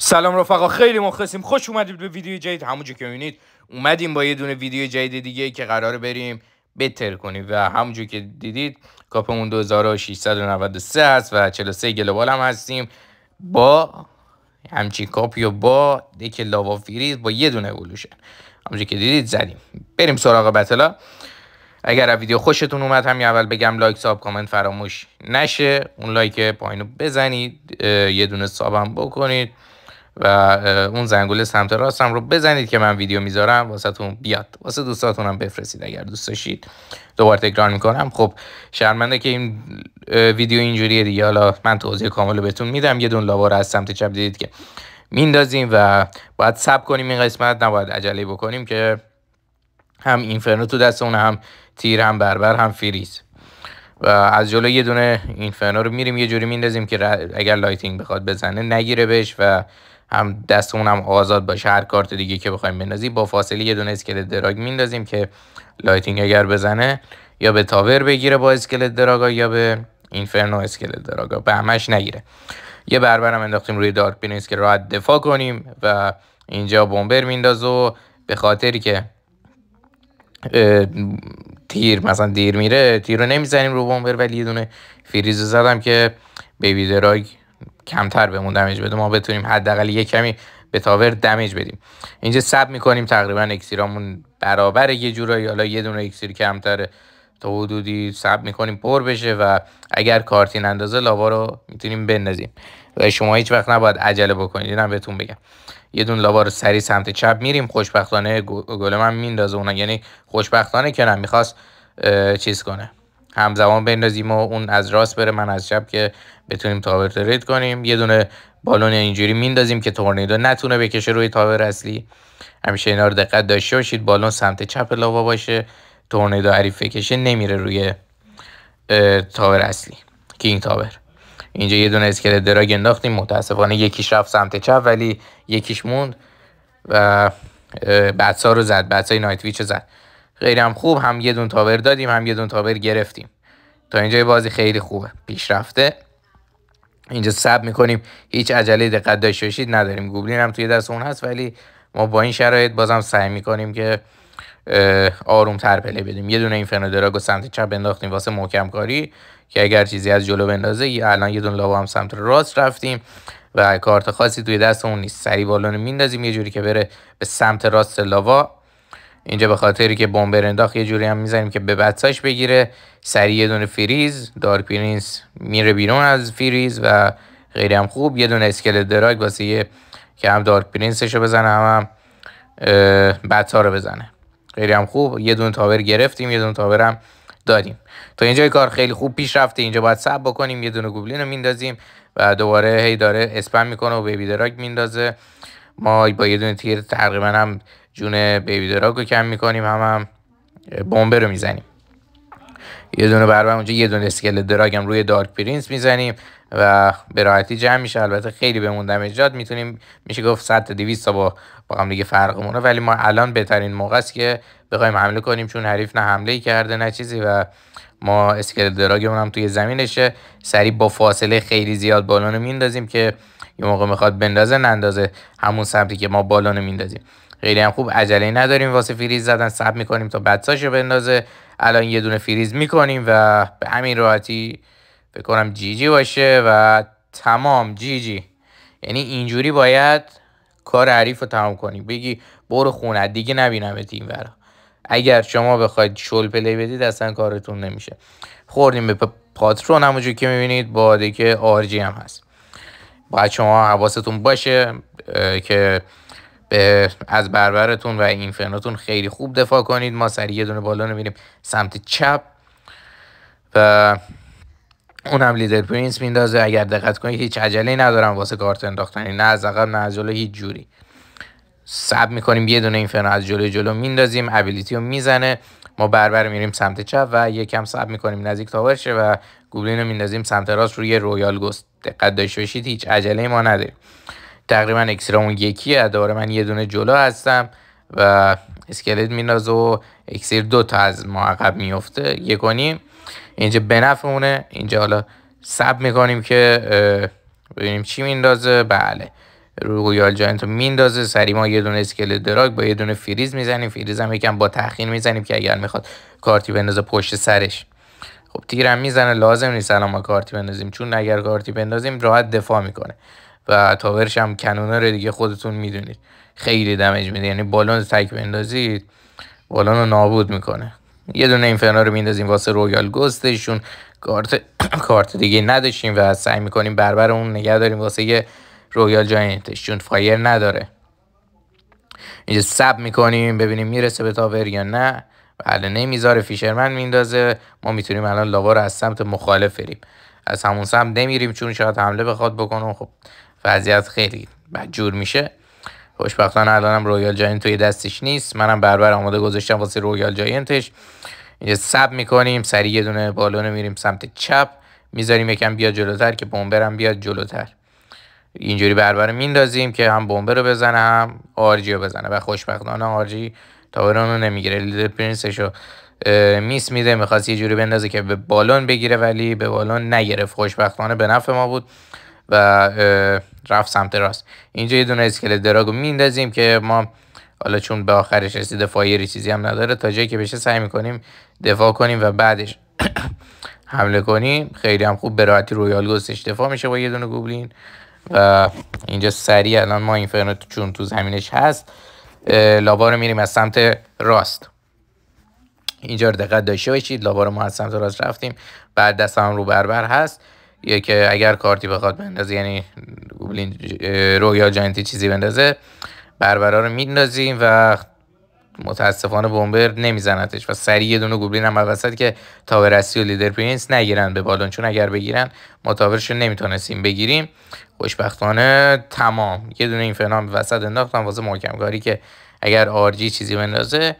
سلام رفقا خیلی مخلصیم خوش اومدید به ویدیو جدید همونجوری که میبینید اومدیم با یه دونه ویدیو جدید دیگه که قرار بریم بتر کنیم و همونجور که دیدید کاپمون 2693 هست و 43 گلوبال هم هستیم با همچین کاپی و با دک لاوا فریز با یه دونه اولوشن همونجور که دیدید زدیم بریم سراغ بتلا اگر ویدیو خوشتون اومد هم اول بگم لایک ساب کامنت فراموش نشه اون لایک پایینو بزنید یه دونه سابم بکنید و اون زنگوله سمت راستم رو بزنید که من ویدیو میذارم واسهتون بیاد واسه هم بفرستید اگر دوست داشتید دوباره تکرار میکنم خب شرمنده که این ویدیو اینجوریه دیگه حالا من توضیح کامل رو بهتون میدم یه دون لاوا رو از سمت چپ دیدید که میندازیم و باید سب کنیم این قسمت نباید عجله بکنیم که هم اینفرنو تو اون هم تیر هم بربر هم فریز و از جلو یه دونه اینفرنو رو میریم یه جوری میندازیم که اگر لایتینگ بخواد بزنه نگیره بهش و هم دستمون هم آزاد باشه هر کارت دیگه که بخوایم بندازیم با فاصله یه دونه اسکلت دراگ میندازیم که لایتینگ اگر بزنه یا به تاور بگیره با اسکلت دراگا یا به اینفرنو اسکلت دراگا به همش نگیره یه بربرم انداختیم روی دارک بینیس که راحت دفاع کنیم و اینجا بمبر مینداز و به خاطری که تیر مثلا دیر میره تیر رو نمیزنیم رو بمبر ولی یه دونه فریز زدم که بیبی دراگ کمتر بهمون دمیج بده ما بتونیم حداقل یه کمی به تاور دمیج بدیم اینجا سب میکنیم تقریبا اکسیرامون برابر یه جورایی حالا یه دونه اکسیر کمتره تا حدودی سب میکنیم پر بشه و اگر کارتین اندازه لاوا رو میتونیم بندازیم و شما هیچ وقت نباید عجله بکنید اینم بهتون بگم یه دون لاوا رو سری سمت چپ میریم خوشبختانه گل من میندازه اونا یعنی خوشبختانه که نمیخواست چیز کنه همزمان بندازیم و اون از راست بره من از چپ که بتونیم تاور ترید کنیم یه دونه بالون اینجوری میندازیم که تورنیدو نتونه بکشه روی تاور اصلی همیشه اینا رو دقت داشته باشید بالون سمت چپ لاوا باشه تورنیدو حریف بکشه نمیره روی تاور اصلی کینگ تاور اینجا یه دونه اسکل دراگ انداختیم متاسفانه یکیش رفت سمت چپ ولی یکیش موند و بعد رو زد بدسای نایت ویچ زد خیلی هم خوب هم یه دون تاور دادیم هم یه دون تاور گرفتیم تا اینجا بازی خیلی خوبه پیشرفته اینجا سب میکنیم هیچ عجله دقت داشته باشید نداریم گوبلین هم توی دست اون هست ولی ما با این شرایط بازم سعی میکنیم که آروم تر پله بدیم یه دونه این و سمت چپ انداختیم واسه محکم کاری که اگر چیزی از جلو بندازه الان یه دون لاوا هم سمت راست رفتیم و کارت خاصی توی دست اون نیست سری بالون میندازیم یه جوری که بره به سمت راست لاوا اینجا به خاطری که بمب انداخت یه جوری هم میزنیم که به بچاش بگیره سریع یه دونه فریز دارک پرینس میره بیرون از فریز و غیری هم خوب یه دونه اسکل دراگ واسه یه که هم دارک پرینسش رو بزنه هم, هم بتا رو بزنه غیری هم خوب یه دونه تاور گرفتیم یه دونه تاور هم داریم تا اینجا کار خیلی خوب پیش رفته اینجا باید سب بکنیم یه دونه گوبلین رو میندازیم و دوباره هی داره اسپم میکنه و بیبی دراگ میندازه ما با یه دونه تیر تقریبا هم جون بیبی دراگو کم میکنیم هم هم بمب رو میزنیم یه دونه بر اونجا یه دونه اسکل دراگ هم روی دارک پرینس میزنیم و به راحتی جمع میشه البته خیلی بهمون دمیج میتونیم میشه گفت 100 تا 200 تا با با هم دیگه فرقمونه ولی ما الان بهترین موقع است که بخوایم حمله کنیم چون حریف نه حمله ای کرده نه چیزی و ما اسکل دراگمون هم توی زمینشه سریع با فاصله خیلی زیاد بالون میندازیم که یه موقع میخواد بندازه نندازه همون سمتی که ما بالون میندازیم خیلی هم خوب عجله نداریم واسه فریز زدن سب میکنیم تا رو بندازه الان یه دونه فریز میکنیم و به همین راحتی بکنم جیجی جی باشه و تمام جیجی یعنی اینجوری باید کار عریف رو تمام کنیم بگی برو خونه دیگه نبینم تیم ورا اگر شما بخواید شل پلی بدید اصلا کارتون نمیشه خوردیم به پاترون همونجور که میبینید با دیگه آرجی هم هست باید شما حواستون باشه که از بربرتون و اینفرناتون خیلی خوب دفاع کنید ما سری یه دونه بالا میریم سمت چپ و اون هم لیدر پرینس میندازه اگر دقت کنید هیچ عجله ندارم واسه کارت انداختن نه از عقب نه از جلو هیچ جوری سب میکنیم یه دونه اینفرنو از جلو جلو میندازیم ابیلیتی رو میزنه ما بربر میریم سمت چپ و یکم سب میکنیم نزدیک تاورشه و گوبلین رو میندازیم سمت راست روی رویال گست دقت داشته باشید هیچ عجله ما نداریم تقریبا اکسیرامون یکیه داره من یه دونه جلو هستم و اسکلت میناز و اکسیر دو تا از ما عقب میفته یه کنیم اینجا بنفمونه اینجا حالا سب میکنیم که ببینیم چی میندازه بله رویال جاینت رو میندازه سری ما یه دونه اسکلت دراگ با یه دونه فریز میزنیم فریز هم یکم با تخین میزنیم که اگر میخواد کارتی بندازه پشت سرش خب تیرم میزنه لازم نیست الان ما کارتی بندازیم چون اگر کارتی بندازیم راحت دفاع میکنه و تاورش هم کنونه رو دیگه خودتون میدونید خیلی دمج میده یعنی بالون تک بندازید بالون رو نابود میکنه یه دونه این اینفرنا رو میندازیم واسه رویال گستشون کارت کارت دیگه نداشتیم و سعی میکنیم بربر اون نگه داریم واسه یه رویال جاینتش چون فایر نداره اینجا سب میکنیم ببینیم میرسه به تاور یا نه بله نمیذاره فیشرمن میندازه ما میتونیم الان لاوا رو از سمت مخالف بریم از همون سمت نمیریم چون شاید حمله بخواد بکنه خب وضعیت خیلی جور میشه خوشبختانه الانم رویال جاینت توی دستش نیست منم بربر آماده گذاشتم واسه رویال جاینتش اینجا سب میکنیم سری یه دونه بالون میریم سمت چپ میذاریم یکم بیاد جلوتر که بمبرم بیاد جلوتر اینجوری بربر میندازیم که هم بمبر رو بزنه هم آرجی بزنه و خوشبختانه آرجی تاورون رو نمیگیره لیدر پرنسش رو میس میده میخواست یه جوری بندازه که به بالون بگیره ولی به بالون نگرفت خوشبختانه به نفع ما بود و رفت سمت راست اینجا یه دونه اسکل دراگو میندازیم که ما حالا چون به آخرش رسیده فایری چیزی هم نداره تا جایی که بشه سعی میکنیم دفاع کنیم و بعدش حمله کنیم خیلی هم خوب به راحتی رویال گستش دفاع میشه با یه دونه گوبلین و اینجا سریع الان ما اینفرنو چون تو زمینش هست لابا رو میریم از سمت راست اینجا رو دقت داشته باشید لابا رو ما از سمت راست رفتیم بعد دست رو بربر هست یا که اگر کارتی بخواد بندازه یعنی گوبلین رویا جاینتی چیزی بندازه بربرا رو میندازیم و متاسفانه بمبر نمیزنتش و سریع یه دونه گوبلین هم وسط که رسی و لیدر پرینس نگیرن به بالون چون اگر بگیرن ما تاورش رو نمیتونستیم بگیریم خوشبختانه تمام یه دونه این فنام وسط انداختم واسه محکمگاری که اگر آرجی چیزی بندازه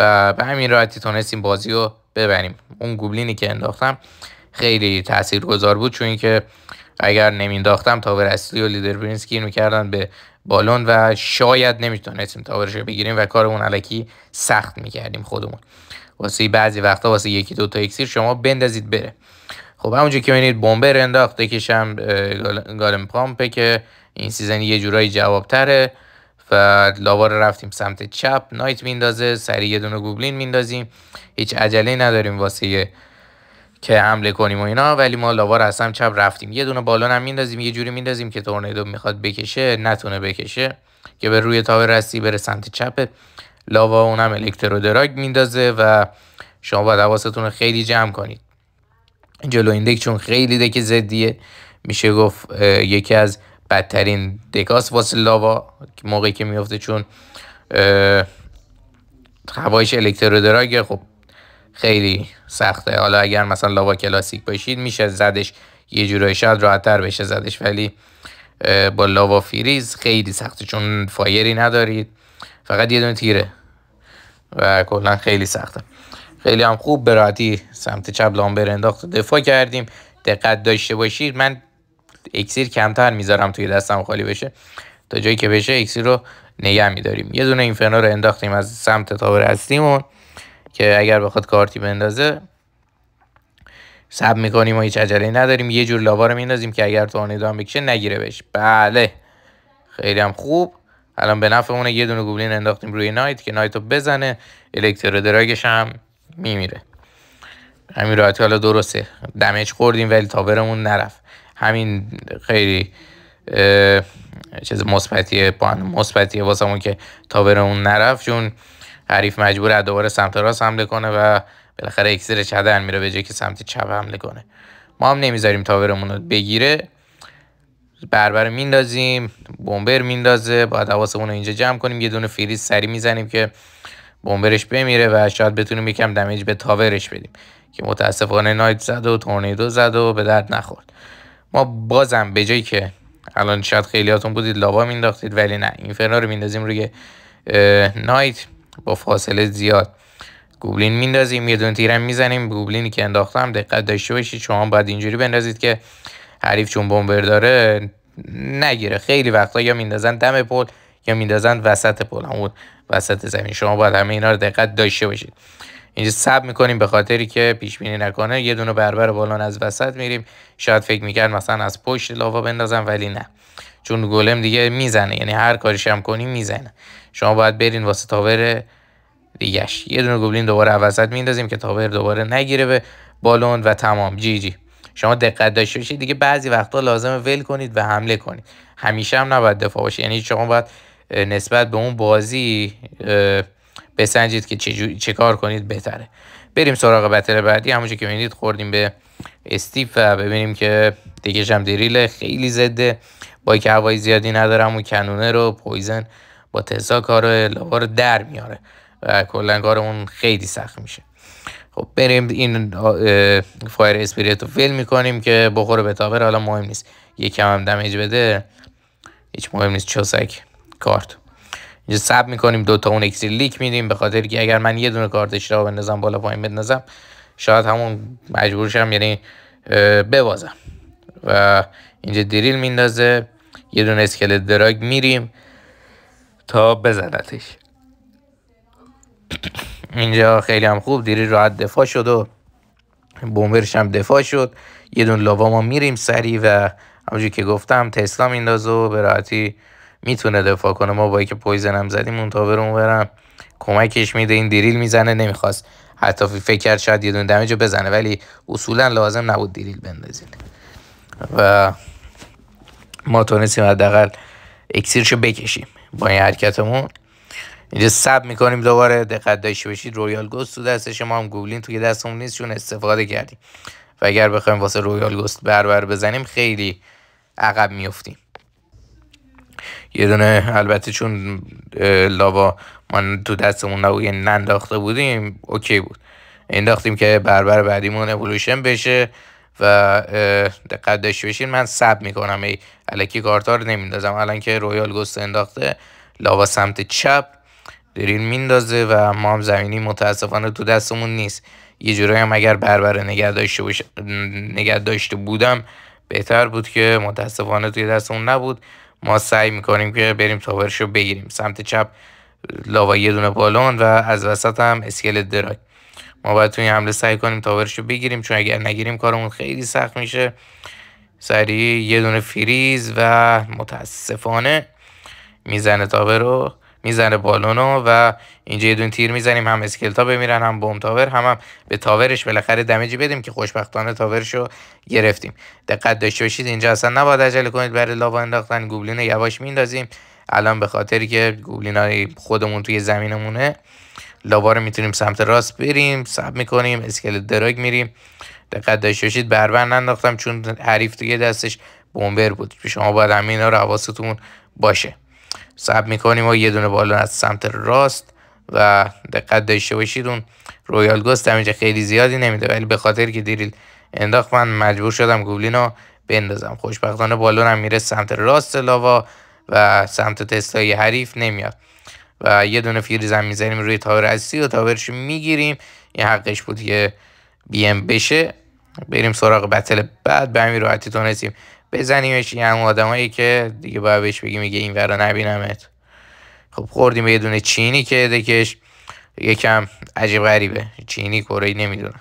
و به همین راحتی تونستیم بازی رو ببریم اون گوبلینی که انداختم خیلی گذار بود چون که اگر نمینداختم تاور اصلی و لیدر برینز گیر میکردن به بالون و شاید نمیتونستیم تاورش رو بگیریم و کارمون علکی سخت میکردیم خودمون واسه بعضی وقتا واسه یکی دو تا اکسیر شما بندازید بره خب همونجا که ببینید بمبر انداخت کشم گالم پامپه که این سیزن یه جورایی جواب تره و لاوار رفتیم سمت چپ نایت میندازه سری یه دونه گوبلین میندازیم هیچ عجله نداریم واسه که حمله کنیم و اینا ولی ما لاوار از هم چپ رفتیم یه دونه بالون هم میندازیم یه جوری میندازیم که تورنیدو میخواد بکشه نتونه بکشه که به روی تاور رسی بره سمت چپ لاوا اونم الکترو میندازه و شما باید حواستون رو خیلی جمع کنید جلو این دک چون خیلی دک زدیه میشه گفت یکی از بدترین دکاس واسه لاوا موقعی که میفته چون هوایش الکترو خب خیلی سخته حالا اگر مثلا لاوا کلاسیک باشید میشه زدش یه جورایی شاید راحتتر بشه زدش ولی با لاوا فریز خیلی سخته چون فایری ندارید فقط یه دونه تیره و کلا خیلی سخته خیلی هم خوب به سمت چپ لامبر انداخت دفاع کردیم دقت داشته باشید من اکسیر کمتر میذارم توی دستم خالی بشه تا جایی که بشه اکسیر رو نگه میداریم یه دونه این فنا رو انداختیم از سمت تاور اصلیمون که اگر بخواد کارتی بندازه سب میکنیم و هیچ عجله نداریم یه جور لاوا رو میندازیم که اگر تورنیدو هم بکشه نگیره بهش بله خیلی هم خوب الان به نفعمونه یه دونه گوبلین انداختیم روی نایت که نایتو بزنه الکترو دراگش هم میمیره همین راحتی حالا درسته دمیج خوردیم ولی تاورمون نرفت همین خیلی چیز مثبتیه مثبتیه واسمون که تاورمون نرفت چون حریف مجبور از دوباره سمت راست حمله کنه و بالاخره اکسیر چدن میره به جای که سمت چپ حمله کنه ما هم نمیذاریم تاورمون رو بگیره بربر میندازیم بمبر میندازه با حواسمون اینجا جمع کنیم یه دونه فریز سری میزنیم که بمبرش بمیره و شاید بتونیم یکم دمیج به تاورش بدیم که متاسفانه نایت زد و تورنیدو زد و به درد نخورد ما بازم به جایی که الان شاید خیلیاتون بودید لابا مینداختید ولی نه این فرنا رو میندازیم روی نایت با فاصله زیاد گوبلین میندازیم یه دونه تیرم میزنیم گوبلینی که انداختم دقت داشته باشید شما باید اینجوری بندازید که حریف چون بمبر داره نگیره خیلی وقتا یا میندازن دم پل یا میندازن وسط پل همون وسط زمین شما باید همه اینا رو دقت داشته باشید اینجا سب میکنیم به خاطری که پیش بینی نکنه یه دونه بربر بالان از وسط میریم شاید فکر میکرد مثلا از پشت لاوا بندازم ولی نه چون گلم دیگه میزنه یعنی هر کاریش هم کنی میزنه شما باید برین واسه تاور دیگهش یه دونه گوبلین دوباره عوضت میندازیم که تاور دوباره نگیره به بالون و تمام جی جی شما دقت داشته باشید دیگه بعضی وقتا لازمه ول کنید و حمله کنید همیشه هم نباید دفاع باشه یعنی شما باید نسبت به اون بازی بسنجید که چه, چه کار کنید بهتره بریم سراغ بتل بعدی همونجور که میدید خوردیم به استیف و ببینیم که دیگه هم دریل خیلی زده. با که هوایی زیادی ندارم و کنونه رو پویزن با تزا کار رو در میاره و کلا کارمون خیلی سخت میشه خب بریم این فایر اسپیریت رو فیل میکنیم که بخوره به تابر حالا مهم نیست کم هم دمیج بده هیچ مهم نیست چوسک کارت اینجا سب میکنیم تا اون اکسیر لیک میدیم به خاطر که اگر من یه دونه کارت اشتباه بندازم بالا پایین بندازم شاید همون مجبور شم یعنی ببازم و اینجا دریل میندازه یه دونه اسکلت دراگ میریم تا بزنتش اینجا خیلی هم خوب دیری راحت دفاع شد و بومبرش هم دفاع شد یه دون لاوا ما میریم سری و همونجور که گفتم تسلا میندازه و به راحتی میتونه دفاع کنه ما با که پویزن هم زدیم اون تا برون برم کمکش میده این دیریل میزنه نمیخواست حتی فکر کرد شاید یه دون دمیج بزنه ولی اصولا لازم نبود دیریل بندازین و ما تونستیم حداقل اکسیرش رو بکشیم با این حرکتمون اینجا سب میکنیم دوباره دقت داشته باشید رویال گست تو دست شما هم گوبلین توی دستمون نیست چون استفاده کردیم و اگر بخوایم واسه رویال گست بربر بزنیم خیلی عقب میفتیم یه دونه البته چون لاوا ما تو دستمون نبود ننداخته بودیم اوکی بود انداختیم که بربر بعدیمون اولوشن بشه و دقت داشته باشین من سب میکنم ای الکی کارتا رو نمیندازم الان که رویال گست انداخته لاوا سمت چپ درین میندازه و ما هم زمینی متاسفانه تو دستمون نیست یه جورایی هم اگر بربره نگه داشته, داشته بودم بهتر بود که متاسفانه توی دستمون نبود ما سعی میکنیم که بریم تاورش رو بگیریم سمت چپ لاوا یه دونه بالون و از وسط هم اسکل ما باید توی حمله سعی کنیم تاورش رو بگیریم چون اگر نگیریم کارمون خیلی سخت میشه سریع یه دونه فریز و متاسفانه میزنه تاور رو میزنه بالونو و اینجا یه دونه تیر میزنیم هم اسکلتا بمیرن هم بوم تاور هم, هم به تاورش بالاخره دمیجی بدیم که خوشبختانه تاورش رو گرفتیم دقت داشته باشید اینجا اصلا نباید عجله کنید برای لاوا انداختن گوبلین یواش میندازیم الان به خاطر که گوبلین خودمون توی زمینمونه لابا میتونیم سمت راست بریم سب میکنیم اسکل دراگ میریم دقت داشته باشید بربر ننداختم چون حریف دیگه دستش بمبر بود شما باید همین رو حواستون باشه سب میکنیم و یه دونه بالا از سمت راست و دقت داشته باشید اون رویال گست اینجا خیلی زیادی نمیده ولی به خاطر که دیریل انداخت من مجبور شدم گوبلین رو بندازم خوشبختانه بالون هم میره سمت راست لاوا و سمت تستای حریف نمیاد و یه دونه هم میزنیم روی تاور اصلی و تاورش میگیریم یه حقش بود که بی ام بشه بریم سراغ بتل بعد به همین راحتی تونستیم بزنیمش این هم آدمایی که دیگه باید بهش بگیم میگه این ورا نبینمت خب خوردیم یه دونه چینی که دکش یکم عجیب غریبه چینی کره نمیدونم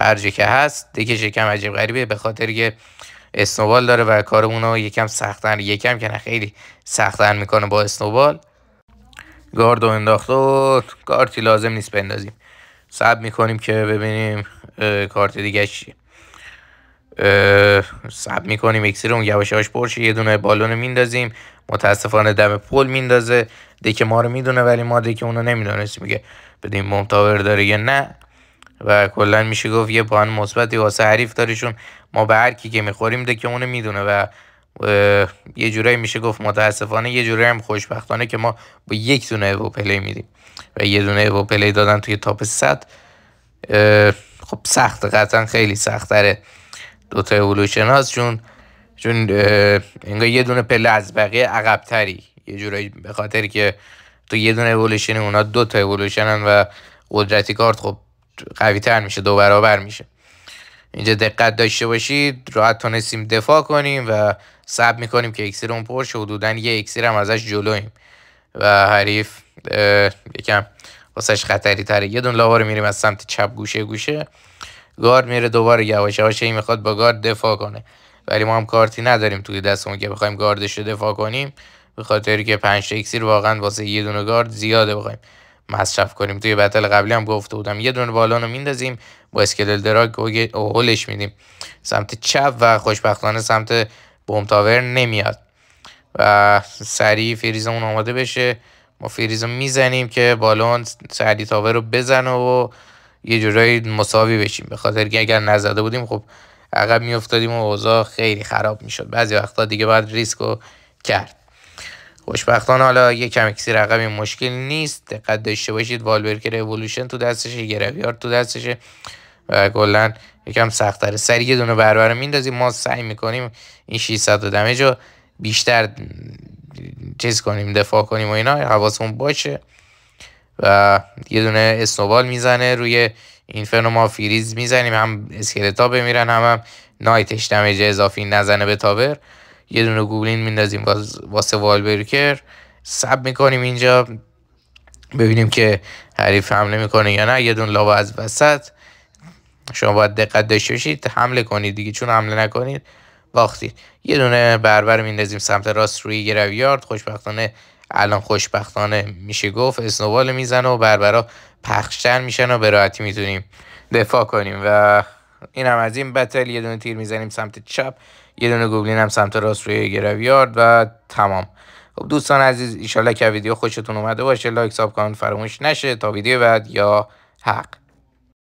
هر جا که هست دکش یکم عجیب غریبه به خاطر که اسنوبال داره و کارمون رو یکم سختن یکم که نه خیلی سختن میکنه با اسنوبال گاردو انداخته و کارتی لازم نیست بندازیم سب میکنیم که ببینیم کارت دیگه چیه سب میکنیم اکسیر اون یواش هاش پرشه یه دونه بالون میندازیم متاسفانه دم پل میندازه دک ما رو میدونه ولی ما دک اونو نمیدونست میگه بدیم ممتاور داره یا نه و کلا میشه گفت یه پان مثبتی واسه حریف داریشون ما به هر که میخوریم دک اونو میدونه و یه جورایی میشه گفت متاسفانه یه جورایی هم خوشبختانه که ما با یک دونه ایو پلی میدیم و یه دونه ایو پلی دادن توی تاپ 100 خب سخت قطعا خیلی سختره دوتا اولوشن هست چون چون انگار یه دونه پله از بقیه عقبتری یه جورایی به خاطر که تو یه دونه اولوشن اونا دو تا اولوشنن و قدرتی کارت خب قوی تر میشه دو برابر میشه اینجا دقت داشته باشید راحت تونستیم دفاع کنیم و سب میکنیم که اکسیر اون پرش حدودا یه اکسیر هم ازش جلویم و حریف یکم واسش خطری تره یه دون لاوار میریم از سمت چپ گوشه گوشه گارد میره دوباره یواش یواش این میخواد با گارد دفاع کنه ولی ما هم کارتی نداریم توی دستمون که بخوایم گاردش رو دفاع کنیم به خاطر که 5 اکسیر واقعا واسه یه دونه گارد زیاده بخوایم مصرف کنیم توی بتل قبلی هم گفته بودم یه دونه بالون رو میندازیم با اسکلل دراگ هولش میدیم سمت چپ و خوشبختانه سمت تاور نمیاد و سریع فریزمون آماده بشه ما فریز میزنیم که بالون سردی تاور رو بزنه و یه جورایی مساوی بشیم به خاطر که اگر نزده بودیم خب عقب میافتادیم و اوضاع خیلی خراب میشد بعضی وقتا دیگه باید ریسک کرد خوشبختانه حالا یه کم اکسی رقم این مشکل نیست دقت داشته باشید والبرکر ایولوشن تو دستشه گرفیار تو دستشه و کلا یکم سختتر سری یه دونه برابر میندازیم ما سعی میکنیم این 600 دمیج رو بیشتر چیز کنیم دفاع کنیم و اینا حواسمون باشه و یه دونه اسنوبال میزنه روی اینفرنو ما فریز میزنیم هم اسکلتا بمیرن هم هم نایتش دمیج اضافی نزنه به تابر یه دونه گوبلین میندازیم واسه والبرکر سب میکنیم اینجا ببینیم که حریف حمله میکنه یا نه یه دون لاوا از وسط شما باید دقت داشته باشید حمله کنید دیگه چون حمله نکنید باختید یه دونه بربر میندازیم سمت راست روی گرویارد خوشبختانه الان خوشبختانه میشه گفت اسنوبال میزنه و بربرا پخشتر میشن و به راحتی میتونیم دفاع کنیم و این هم از این بتل یه دونه تیر میزنیم سمت چپ یه دونه گوبلین هم سمت راست روی گرویارد و تمام خب دوستان عزیز ایشالله که ویدیو خوشتون اومده باشه لایک ساب کن فراموش نشه تا ویدیو بعد یا حق